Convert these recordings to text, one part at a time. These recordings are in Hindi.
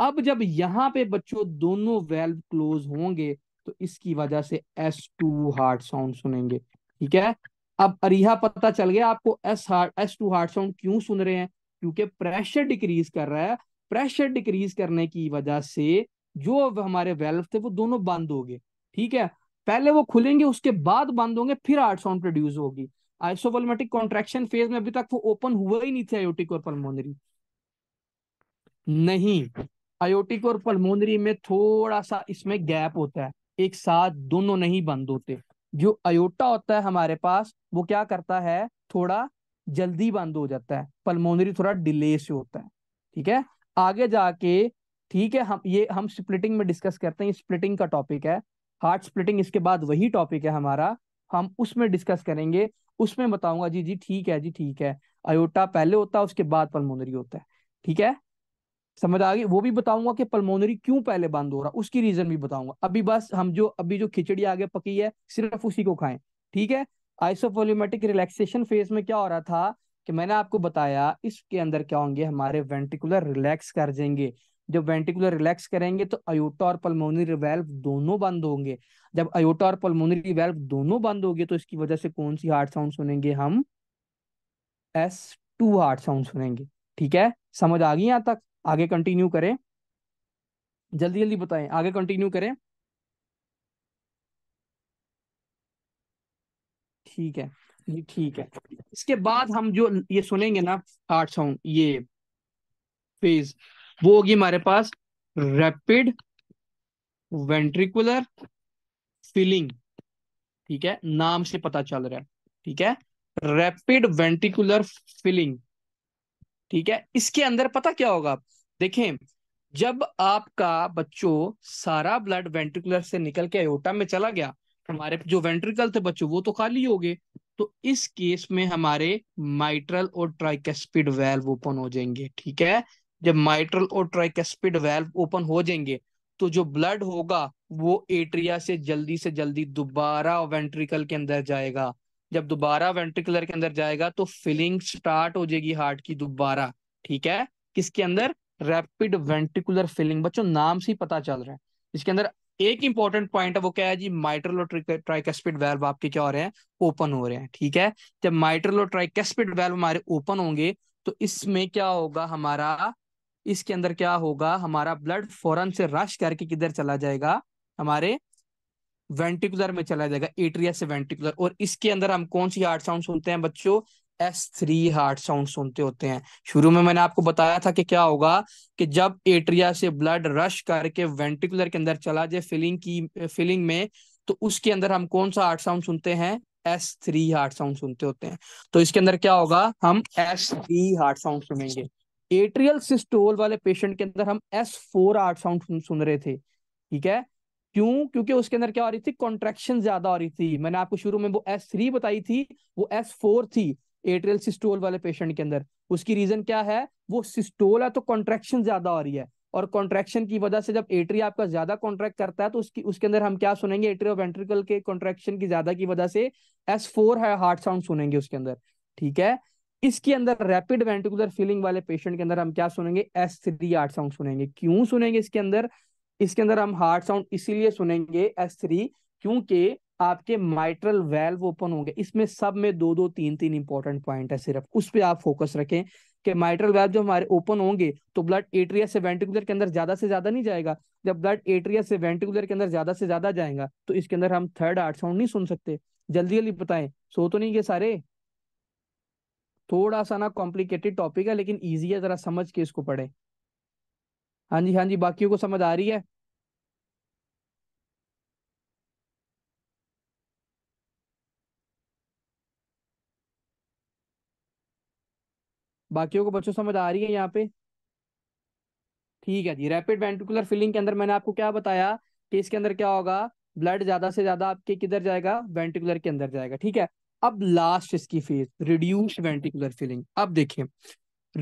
अब जब यहाँ पे बच्चों दोनों वेल्व क्लोज होंगे तो इसकी वजह से एस टू हार्ट साउंड सुनेंगे ठीक है अब अरिहा पता चल गया आपको S heart S two heart sound क्यों सुन रहे हैं क्योंकि प्रेशर डिक्रीज कर रहा है प्रेशर डिक्रीज करने की वजह से जो हमारे वेल्व थे वो दोनों बंद हो गए ठीक है पहले वो खुलेंगे उसके बाद बंद होंगे फिर हार्ट साउंड प्रोड्यूस होगी आइसोवोल्मेटिक कॉन्ट्रेक्शन फेज में अभी तक वो ओपन हुआ ही नहीं थे आयोटिक और पल्मोनरी नहीं आयोटिक और पल्मोनरी में थोड़ा सा इसमें गैप होता है एक साथ दोनों नहीं बंद होते जो अयोटा होता है हमारे पास वो क्या करता है थोड़ा जल्दी बंद हो जाता है पल्मोनरी थोड़ा डिले से होता है ठीक है आगे जाके ठीक है हम ये हम स्प्लिटिंग में डिस्कस करते हैं स्प्लिटिंग का टॉपिक है हार्ट स्प्लिटिंग इसके बाद वही टॉपिक है हमारा हम उसमें डिस्कस करेंगे उसमें बताऊंगा जी जी ठीक है जी ठीक है अयोटा पहले होता है उसके बाद पलमोनरी होता है ठीक है समझ आ गई वो भी बताऊंगा कि पल्मोनरी क्यों पहले बंद हो रहा उसकी रीजन भी बताऊंगा अभी बस हम जो अभी जो खिचड़ी आगे पकी है सिर्फ उसी को खाएं ठीक है आइसोफोलियोमेटिक रिलैक्सेशन फेज में क्या हो रहा था कि मैंने आपको बताया इसके अंदर क्या होंगे हमारे वेंटिकुलर रिलैक्स कर जाएंगे जब वेंटिकुलर रिलैक्स करेंगे तो अयोटा और पल्मोनरी वेल्व दोनों बंद होंगे जब अयोटा और पल्मोनरी वेल्व दोनों बंद होंगे तो इसकी वजह से कौन सी हार्ट साउंड सुनेंगे हम एस टू हार्ट साउंड सुनेंगे ठीक है समझ आ गई यहां तक आगे कंटिन्यू करें जल्दी जल्दी बताएं आगे कंटिन्यू करें ठीक है जी ठीक है इसके बाद हम जो ये सुनेंगे ना हार्ट साउंड ये फेज वो होगी हमारे पास रैपिड वेंट्रिकुलर फिलिंग ठीक है नाम से पता चल रहा है ठीक है रैपिड वेंट्रिकुलर फिलिंग ठीक है इसके अंदर पता क्या होगा देखें जब आपका बच्चों सारा ब्लड वेंट्रिकुलर से निकल के एयोटा में चला गया हमारे जो वेंट्रिकल थे बच्चों वो तो खाली हो गए तो इस केस में हमारे माइट्रल और ट्राइकेस्पिड वेल्व ओपन हो जाएंगे ठीक है जब माइट्रल और ट्राइकेस्पिड वेल्व ओपन हो जाएंगे तो जो ब्लड होगा वो एट्रिया से जल्दी से जल्दी दोबारा वेंट्रिकल के अंदर जाएगा जब दोबारा वेंट्रिकुलर के अंदर जाएगा तो फिलिंग स्टार्ट हो जाएगी हार्ट की दोबारा ठीक है किसके अंदर रैपिड वेंट्रिकुलर फिलिंग बच्चों नाम से ही पता चल रहा है इसके अंदर एक इंपॉर्टेंट पॉइंट है वो क्या है जी माइट्रल और ट्राइकेस्पिड वेल्व आपके क्या हो रहे हैं ओपन हो रहे हैं ठीक है जब माइट्रल और ट्राइकेस्पिड वेल्व हमारे ओपन होंगे तो इसमें क्या होगा हमारा इसके अंदर क्या होगा हमारा ब्लड फौरन से रश करके किधर चला जाएगा हमारे वेंटिकुलर में चला जाएगा एट्रिया से वेंटिकुलर और इसके अंदर हम कौन सी हार्ट साउंड सुनते हैं बच्चों एस थ्री हार्ट साउंड सुनते होते हैं शुरू में मैंने आपको बताया था कि क्या होगा कि जब एट्रिया से ब्लड रश करके वेंटिकुलर के अंदर चला जाए फिलिंग की फिलिंग में तो उसके अंदर हम कौन सा हार्ट साउंड सुनते हैं एस थ्री हार्ट साउंड सुनते होते हैं तो इसके अंदर क्या होगा हम एस थ्री हार्ट साउंड सुनेंगे एट्रियल सिस्टोल वाले पेशेंट के अंदर हम एस फोर हार्ट साउंड सुन रहे थे ठीक है क्यों क्योंकि उसके अंदर क्या हो रही थी कॉन्ट्रेक्शन ज्यादा हो रही थी मैंने आपको शुरू में वो एस थ्री बताई थी वो एस फोर थी एट्रियल सिस्टोल वाले पेशेंट के अंदर उसकी रीजन क्या है वो सिस्टोल है तो कॉन्ट्रेक्शन ज्यादा हो रही है और कॉन्ट्रेक्शन की वजह से जब एट्री आपका ज्यादा कॉन्ट्रैक्ट करता है तो उसकी उसके अंदर हम क्या सुनेंगे एट्री और वेंट्रिकल के कॉन्ट्रेक्शन की ज्यादा की वजह से एस फोर है हार्ट साउंड सुनेंगे उसके अंदर ठीक है इसके अंदर रैपिड वेंटिकुलर फीलिंग वाले पेशेंट के अंदर हम क्या सुनेंगे एस थ्री हार्ट साउंड सुनेंगे क्यों सुनेंगे इसके अंदर इसके अंदर हम हार्ड साउंड इसीलिए सुनेंगे एस थ्री क्योंकि आपके माइट्रल वेल्व ओपन होंगे इसमें सब में दो दो तीन तीन इंपॉर्टेंट पॉइंट है सिर्फ उस पर आप फोकस रखें कि माइट्रल वेल्व जो हमारे ओपन होंगे तो ब्लड एट्रिया से वेंटिकुलर के अंदर ज्यादा से ज्यादा नहीं जाएगा जब ब्लड एट्रिया से वेंटिकुलर के अंदर ज्यादा से ज्यादा जाएगा तो इसके अंदर हम थर्ड हार्ट साउंड नहीं सुन सकते जल्दी जल्दी बताएं सो तो नहीं गए सारे थोड़ा सा ना कॉम्प्लिकेटेड टॉपिक है लेकिन ईजी है जरा समझ के इसको पढ़े हाँ जी हाँ जी बाकी को समझ आ रही है बाकियों को बच्चों समझ आ रही है यहाँ पे ठीक है जी रैपिड वेंटिकुलर फिलिंग के अंदर मैंने आपको क्या बताया कि इसके अंदर क्या होगा ब्लड ज्यादा से ज्यादा आपके किधर जाएगा वेंटिकुलर के अंदर जाएगा ठीक है अब लास्ट इसकी फेज रिड्यूस्ड वेंटिकुलर फिलिंग अब देखिए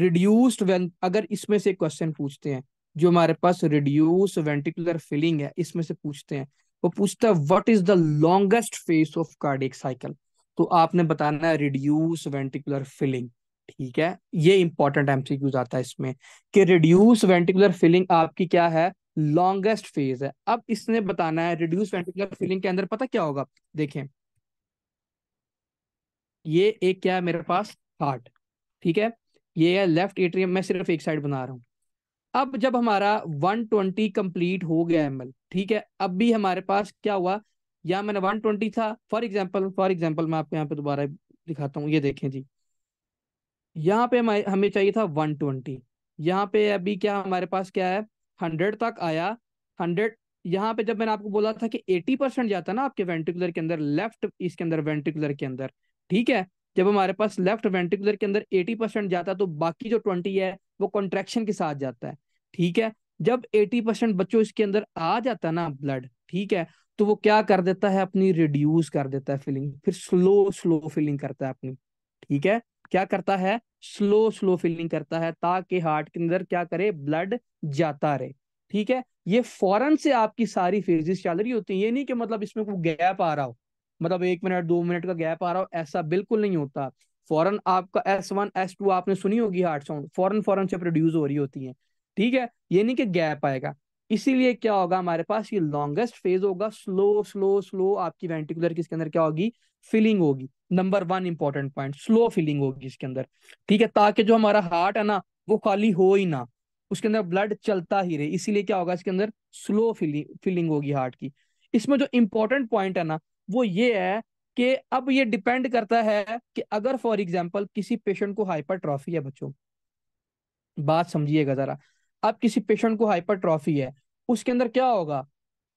रिड्यूस्ड अगर इसमें से क्वेश्चन पूछते हैं जो हमारे पास रिड्यूस वेंटिकुलर फिलिंग है इसमें से पूछते हैं वो पूछता है what is the longest phase of cardiac cycle तो आपने बताना है रिड्यूस वेंटिकुलर फिलिंग ठीक है ये इंपॉर्टेंट एमसीक्यूज आता है इसमें कि रिड्यूस वेंटिकुलर फिलिंग आपकी क्या है लॉन्गेस्ट फेज है अब इसने बताना है रिड्यूस वेंटिकुलर फिलिंग के अंदर पता क्या होगा देखें ये एक क्या है मेरे पास हार्ट ठीक है ये है लेफ्ट एट्रियम मैं सिर्फ एक साइड बना रहा हूँ अब जब हमारा 120 कंप्लीट हो गया एम ठीक है अब भी हमारे पास क्या हुआ या मैंने 120 था फॉर एग्जाम्पल फॉर एग्जाम्पल मैं आपको यहाँ पे दोबारा दिखाता हूँ ये देखें जी यहाँ पे हमें चाहिए था 120 यहाँ पे अभी क्या हमारे पास क्या है 100 तक आया 100 यहाँ पे जब मैंने आपको बोला था कि 80 परसेंट जाता ना आपके वेंटिकुलर के अंदर लेफ्ट इसके अंदर वेंटिकुलर के अंदर ठीक है जब हमारे पास लेफ्ट वेंटिकुलर के अंदर 80 परसेंट जाता तो बाकी जो 20 है वो कॉन्ट्रेक्शन के साथ जाता है ठीक है जब 80 परसेंट बच्चों इसके अंदर आ जाता है ना ब्लड ठीक है तो वो क्या कर देता है अपनी रिड्यूस कर देता है फिलिंग फिर स्लो स्लो फिलिंग करता है अपनी ठीक है क्या करता है स्लो स्लो फिलिंग करता है ताकि हार्ट के अंदर क्या करे ब्लड जाता रहे ठीक है ये फॉरन से आपकी सारी फेजिस चल रही होती है ये नहीं कि मतलब इसमें कोई गैप आ रहा हो मतलब एक मिनट दो मिनट का गैप आ रहा हो ऐसा बिल्कुल नहीं होता फॉरन आपका एस वन एस टू आपने सुनी होगी हार्ट साउंड फॉरन फॉरन से प्रोड्यूस हो रही होती है ठीक है ये नहीं कि गैप आएगा इसीलिए क्या होगा हमारे पास ये लॉन्गेस्ट फेज होगा स्लो स्लो स्लो आपकी वेंटिकुलर की इसके अंदर क्या होगी फिलिंग होगी number one important point slow filling होगी इसके अंदर ठीक है ताकि जो हमारा हार्ट है ना वो खाली हो ही ना उसके अंदर ब्लड चलता ही रहे इसीलिए क्या होगा इसके अंदर स्लो फिलिंग फिलिंग होगी हार्ट की इसमें जो इंपॉर्टेंट पॉइंट है ना वो ये है कि अब ये डिपेंड करता है कि अगर फॉर एग्जाम्पल किसी पेशेंट को हाइपर है बच्चों बात समझिएगा जरा अब किसी पेशेंट को हाइपरट्रॉफी है उसके अंदर क्या होगा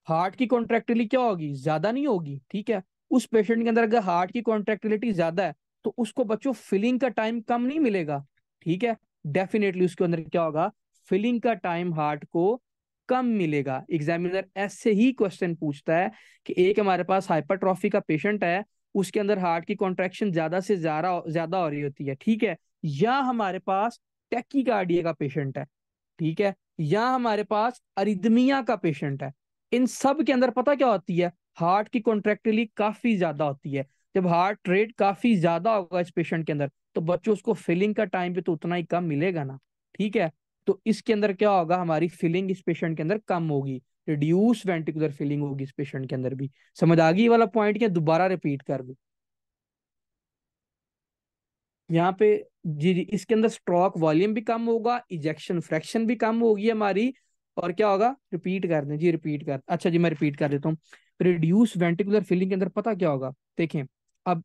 हार्ट की कॉन्ट्रेक्टिलिटी क्या होगी ज्यादा नहीं होगी ठीक है उस पेशेंट के अंदर अगर हार्ट की कॉन्ट्रेक्टिलिटी ज्यादा है तो उसको बच्चों फिलिंग का टाइम कम नहीं मिलेगा ठीक है डेफिनेटली उसके अंदर क्या होगा फिलिंग का टाइम हार्ट को कम मिलेगा एग्जामिनर ऐसे ही क्वेश्चन पूछता है कि एक हमारे पास हाइपरट्रॉफी का पेशेंट है उसके अंदर हार्ट की कॉन्ट्रेक्शन ज्यादा से ज्यादा ज्यादा हो रही होती है ठीक है या हमारे पास टैकी का पेशेंट है ठीक है या हमारे पास अरिदमिया का पेशेंट है इन सब के अंदर पता क्या होती है हार्ट की कॉन्ट्रेक्टिली काफी ज्यादा होती है जब हार्ट रेट काफी ज्यादा होगा इस पेशेंट के अंदर तो बच्चों उसको फिलिंग का टाइम पे तो उतना ही कम मिलेगा ना ठीक है तो इसके अंदर क्या होगा हमारी फिलिंग इस पेशेंट के अंदर कम होगी रिड्यूस वेंटिकुलर फिलिंग होगी इस पेशेंट के अंदर भी समझ आ गई वाला पॉइंट क्या दोबारा रिपीट कर दू यहाँ पे जी जी इसके अंदर स्ट्रोक वॉल्यूम भी कम होगा इजेक्शन फ्रैक्शन भी कम होगी हमारी और क्या होगा रिपीट कर दें जी रिपीट कर अच्छा जी मैं रिपीट कर देता हूँ रिड्यूस वेंटिकुलर फिलिंग के अंदर पता क्या होगा देखें अब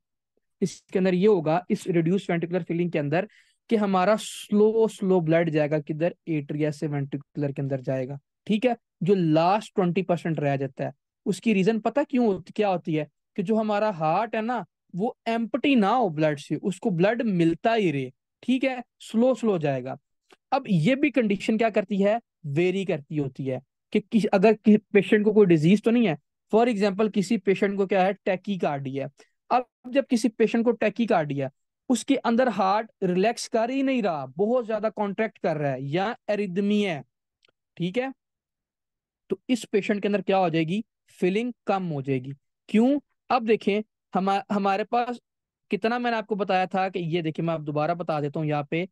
इसके अंदर ये होगा इस रिड्यूस वेंटिकुलर फिलिंग के अंदर कि हमारा स्लो स्लो ब्लड जाएगा किधर एट्रिया से वेंटिकुलर के अंदर जाएगा ठीक है जो लास्ट ट्वेंटी परसेंट रह जाता है उसकी रीजन पता क्यों क्या होती है कि जो हमारा हार्ट है ना वो एम्पटी ना हो ब्लड से उसको ब्लड मिलता ही रहे ठीक है स्लो स्लो जाएगा अब ये भी कंडीशन क्या करती है वेरी करती होती है कि किस अगर कि पेशेंट को कोई डिजीज तो नहीं है फॉर एग्जाम्पल किसी पेशेंट को क्या है टैकी कार्डी है अब जब किसी पेशेंट को टैकी कार्डी है उसके अंदर हार्ट रिलैक्स कर ही नहीं रहा बहुत ज्यादा कॉन्ट्रैक्ट कर रहा है या एरिदमी है ठीक है तो इस पेशेंट के अंदर क्या हो जाएगी फीलिंग कम हो जाएगी क्यों अब देखें हम हमारे पास कितना मैंने आपको बताया था कि ये देखिए मैं आप दोबारा बता देता हूँ यहाँ पे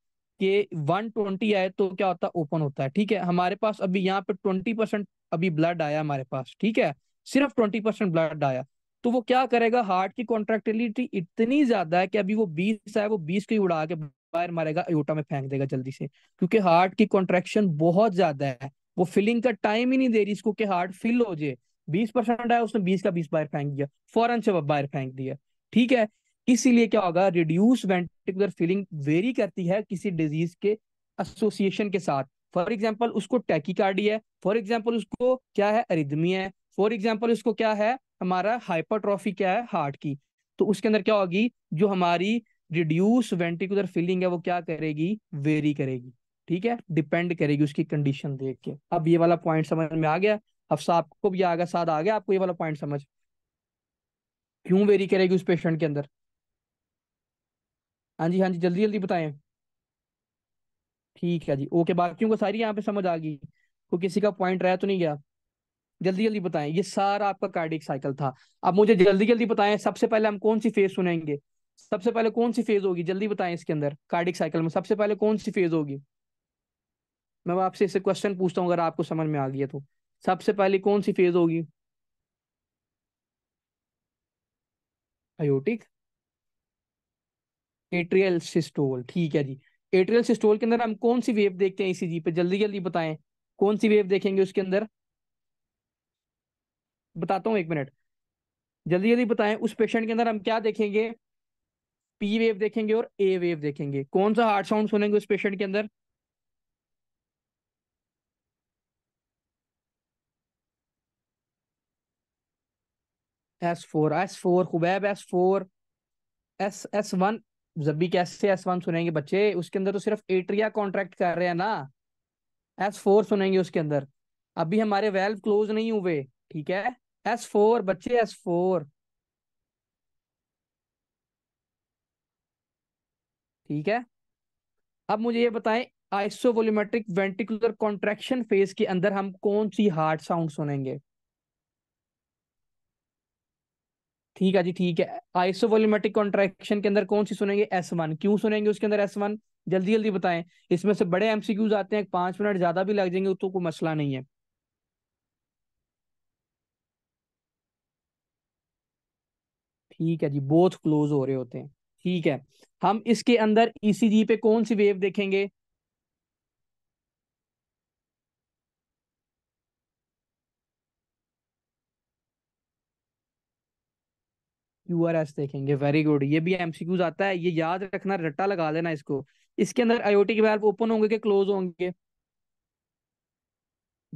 कि 120 आए तो क्या होता है ओपन होता है ठीक है हमारे पास अभी यहाँ पे 20 परसेंट अभी ब्लड आया हमारे पास ठीक है सिर्फ 20 परसेंट ब्लड आया तो वो क्या करेगा हार्ट की कॉन्ट्रेक्टिलिटी इतनी ज्यादा है कि अभी वो बीस आए वो बीस को उड़ा के बाहर मारेगा अयोटा में फेंक देगा जल्दी से क्योंकि हार्ट की कॉन्ट्रेक्शन बहुत ज्यादा है वो फिलिंग का टाइम ही नहीं दे रही इसको कि हार्ट फिल हो जाए बीस परसेंट आया उसने बीस का बीस बाहर फेंक दिया फॉरन से बाहर फेंक दिया ठीक है इसीलिए क्या होगा रिड्यूस वेंटिकुलर फीलिंग वेरी करती है किसी डिजीज के एसोसिएशन के साथ फॉर एग्जाम्पल उसको टैकी है फॉर एग्जाम्पल उसको क्या है अरिदमी है फॉर एग्जाम्पल उसको क्या है हमारा हाइपरट्रॉफी क्या है हार्ट की तो उसके अंदर क्या होगी जो हमारी रिड्यूस वेंटिकुलर फीलिंग है वो क्या करेगी वेरी करेगी ठीक है डिपेंड करेगी उसकी कंडीशन देख के अब ये वाला पॉइंट समझ में आ गया अब साहब को भी आ गया साथ आ गया आपको ये वाला पॉइंट समझ क्यों वेरी करेगी उस पेशेंट के अंदर हाँ जी हाँ जी जल्दी जल्दी बताएं ठीक है जी ओके बाकियों को सारी यहाँ पे समझ आ गई को किसी का पॉइंट रह तो नहीं गया जल्दी जल्दी बताएं ये सारा आपका कार्डिक साइकिल था अब मुझे जल्दी जल्दी बताएं सबसे पहले हम कौन सी फेज सुनेंगे सबसे पहले कौन सी फेज होगी जल्दी बताएं इसके अंदर कार्डिक साइकिल में सबसे पहले कौन सी फेज होगी मैं आपसे इसे क्वेश्चन पूछता हूँ अगर आपको समझ में आ गया तो सबसे पहले कौन सी फेज होगी आयोटिक एट्रियल सिस्टोल ठीक है जी एट्रियल सिस्टोल के अंदर हम कौन सी वेव देखते हैं जी पे जल्दी जल्दी बताएं कौन सी वेव देखेंगे उसके अंदर बताता हूँ एक मिनट जल्दी जल्दी बताएं उस पेशेंट के अंदर हम क्या देखेंगे पी वेव देखेंगे और ए वेव देखेंगे कौन सा हार्ट साउंड सुनेंगे उस पेशेंट के अंदर एस फोर एस फोर खुबैब S four S S one जब भी कैसे एस वन सुनेंगे बच्चे उसके अंदर तो सिर्फ एट्रिया कॉन्ट्रैक्ट कर रहे हैं ना एस फोर सुनेंगे उसके अंदर अभी हमारे वेल्व क्लोज नहीं हुए ठीक है एस फोर बच्चे एस फोर ठीक है अब मुझे ये बताएं आइसोवोल्यूमेट्रिक वेंटिकुलर कॉन्ट्रैक्शन फेज के अंदर हम कौन सी हार्ट साउंड सुनेंगे ठीक है जी ठीक है आइसोवोल्यूमेट्रिक कॉन्ट्रैक्शन के अंदर कौन सी सुनेंगे एस वन क्यों सुनेंगे उसके अंदर एस वन जल्दी जल्दी बताएं इसमें से बड़े एमसीक्यूज आते हैं पांच मिनट ज्यादा भी लग जाएंगे तो कोई मसला नहीं है ठीक है जी बोथ क्लोज हो रहे होते हैं ठीक है हम इसके अंदर ईसीजी e पे कौन सी वेव देखेंगे क्यू आर एस देखेंगे वेरी गुड ये भी एमसीक्यूज आता है ये याद रखना रट्टा लगा लेना इसको इसके अंदर आईओटी के वाल्व ओपन होंगे कि क्लोज होंगे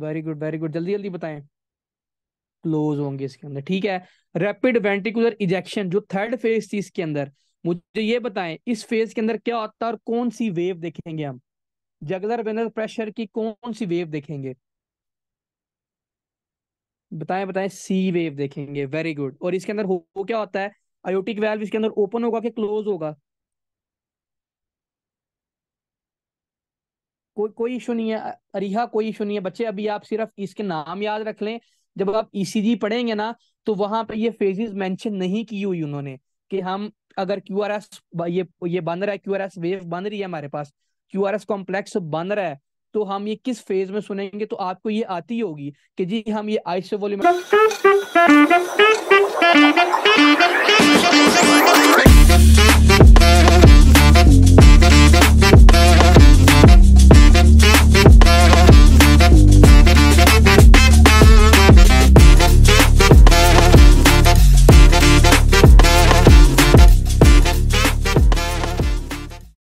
वेरी गुड वेरी गुड जल्दी जल्दी बताएं क्लोज होंगे इसके अंदर ठीक है रैपिड वेंटिकुलर इजेक्शन जो थर्ड फेज थी इसके अंदर मुझे ये बताएं इस फेज के अंदर क्या होता है और कौन सी वेव देखेंगे हम जगलर वेनर प्रेशर की कौन सी वेव देखेंगे बताएं बताएं सी वेव देखेंगे वेरी गुड और इसके अंदर हो, हो क्या होता है आयोटिक वेल्व इसके अंदर ओपन होगा कि क्लोज होगा कोई कोई इशू नहीं है अरिहा कोई इशू नहीं है बच्चे अभी आप सिर्फ इसके नाम याद रख लें जब आप ईसीजी e पढ़ेंगे ना तो वहां पे ये फेजेस मेंशन नहीं की हुई उन्होंने कि हम अगर क्यू आर एस ये ये बन रहा है क्यू आर एस वेव बन रही है हमारे पास क्यू आर एस कॉम्प्लेक्स बन रहा है तो हम ये किस फेज में सुनेंगे तो आपको ये आती होगी कि जी हम ये आइस वॉल्यूम